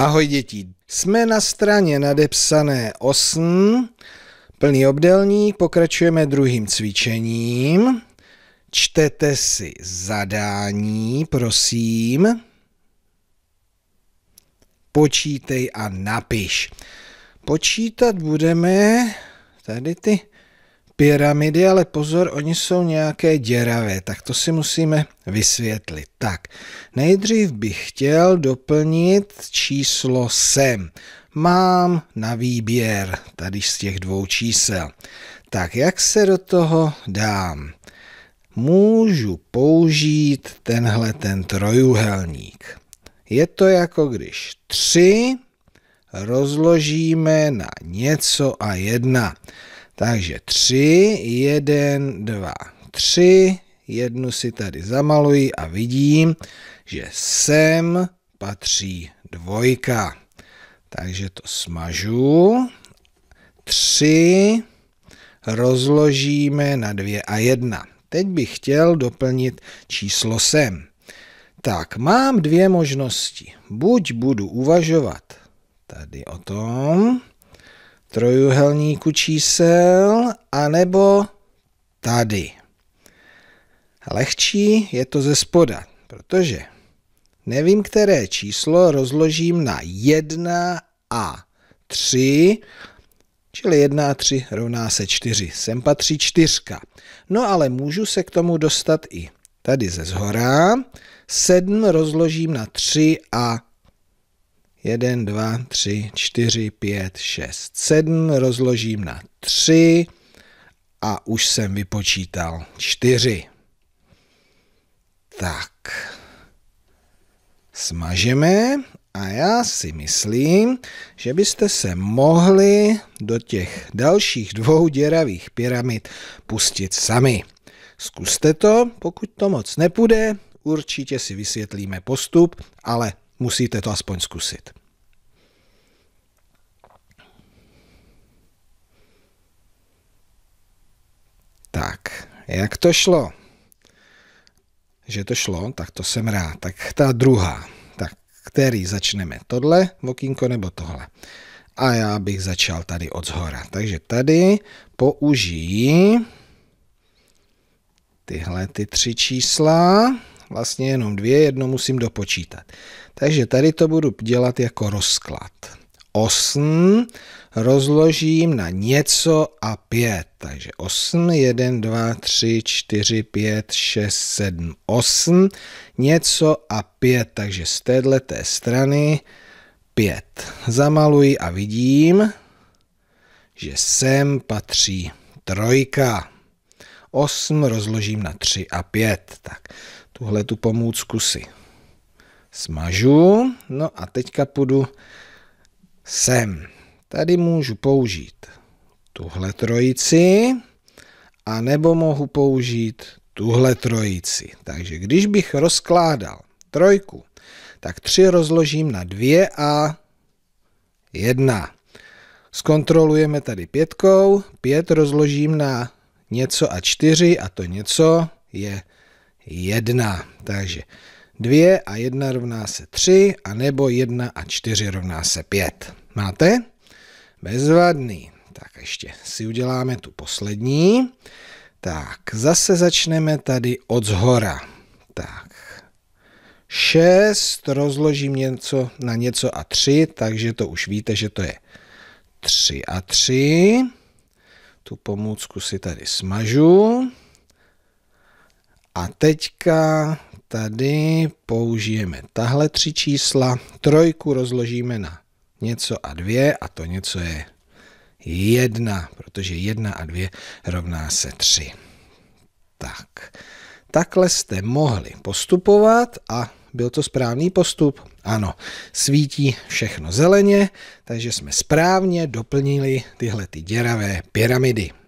Ahoj děti, jsme na straně nadepsané 8, plný obdelník, pokračujeme druhým cvičením. Čtete si zadání, prosím. Počítej a napiš. Počítat budeme tady ty pyramidy, ale pozor, oni jsou nějaké děravé, tak to si musíme vysvětlit. Tak, nejdřív bych chtěl doplnit číslo sem. Mám na výběr tady z těch dvou čísel. Tak, jak se do toho dám? Můžu použít tenhle ten trojuhelník. Je to jako když 3 rozložíme na něco a jedna. Takže 3, 1, 2, 3, jednu si tady zamaluji a vidím, že sem patří dvojka. Takže to smažu. 3 rozložíme na 2 a 1. Teď bych chtěl doplnit číslo sem. Tak, mám dvě možnosti. Buď budu uvažovat tady o tom, trojuhelníku čísel, anebo tady. Lehčí je to ze spoda, protože nevím, které číslo rozložím na 1 a 3, čili 1 a 3 rovná se 4. Sem patří čtyřka. No ale můžu se k tomu dostat i tady ze zhora. 7 rozložím na 3 a 1, 2, 3, 4, 5, 6, 7, rozložím na 3 a už jsem vypočítal 4. Tak, smažeme a já si myslím, že byste se mohli do těch dalších dvou děravých pyramid pustit sami. Zkuste to, pokud to moc nepůjde, určitě si vysvětlíme postup, ale musíte to aspoň zkusit. Tak, jak to šlo? Že to šlo, tak to jsem rád. Tak ta druhá, tak který začneme? Tohle vokínko nebo tohle? A já bych začal tady od zhora. Takže tady použijí tyhle ty tři čísla vlastně jenom dvě, jedno musím dopočítat. Takže tady to budu dělat jako rozklad. 8 rozložím na něco a 5. Takže 8, 1, 2, 3, 4, 5, 6, 7, 8, něco a 5. Takže z téhle té strany 5. Zamaluji a vidím, že sem patří trojka. 8 rozložím na 3 a 5. Tak tuhle tu pomůcku si smažu. No a teďka půjdu sem. Tady můžu použít tuhle trojici, a nebo mohu použít tuhle trojici. Takže když bych rozkládal trojku, tak tři rozložím na dvě a jedna. Zkontrolujeme tady pětkou, pět rozložím na něco a čtyři a to něco je 1. Takže 2 a 1 rovná se 3, a nebo 1 a 4 rovná se 5. Máte? Bezvadný. Tak ještě si uděláme tu poslední. Tak, zase začneme tady od zhora. Tak, 6 rozložím něco na něco a 3, takže to už víte, že to je 3 a 3. Tu pomůcku si tady smažu. A teďka tady použijeme tahle tři čísla. Trojku rozložíme na něco a dvě a to něco je jedna, protože jedna a dvě rovná se tři. Tak, takhle jste mohli postupovat a byl to správný postup? Ano, svítí všechno zeleně, takže jsme správně doplnili tyhle ty děravé pyramidy.